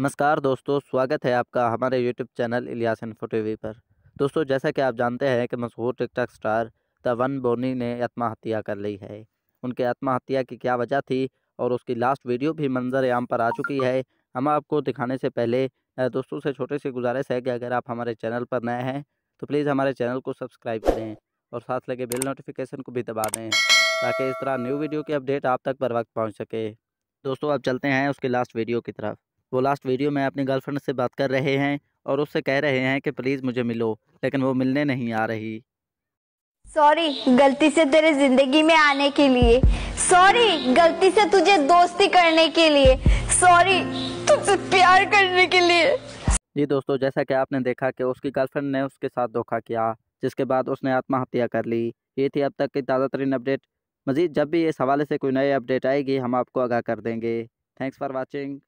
नमस्कार दोस्तों स्वागत है आपका हमारे YouTube channel Ilyas info T पर दोस्तों जैसा कि आप जानते हैं कि मशहूर TikTok star the one Boni ने आत्महत्या कर ली है उनके आत्महत्या की क्या वजह थी और उसकी लास्ट वीडियो भी मंजर आम पर आ चुकी है हम आपको दिखाने से पहले दोस्तों से छोटे से गुजारिश है कि अगर आप हमारे चैनल पर नए हैं तो प्लीज़ हमारे चैनल को सब्सक्राइब करें और साथ लगे बिल नोटिफिकेशन को भी दबा दें ताकि इस तरह न्यू वीडियो की अपडेट आप तक बर वक्त पहुँच सके दोस्तों अब चलते हैं उसके लास्ट वीडियो की तरफ वो लास्ट वीडियो में अपनी गर्लफ्रेंड से बात कर रहे हैं और उससे कह रहे हैं कि प्लीज़ मुझे मिलो लेकिन वो मिलने नहीं आ रही सॉरी गलती से तेरे जिंदगी में आने के लिए सॉरी गलती से तुझे दोस्ती करने के लिए सॉरी तुझसे प्यार करने के लिए जी दोस्तों जैसा कि आपने देखा कि उसकी गर्लफ्रेंड ने उसके साथ धोखा किया जिसके बाद उसने आत्महत्या कर ली ये थी अब तक की ताज़ा तरीन अपडेट मजीद जब भी इस हवाले से कोई नई अपडेट आएगी हम आपको आगाह कर देंगे थैंक्स फॉर वॉचिंग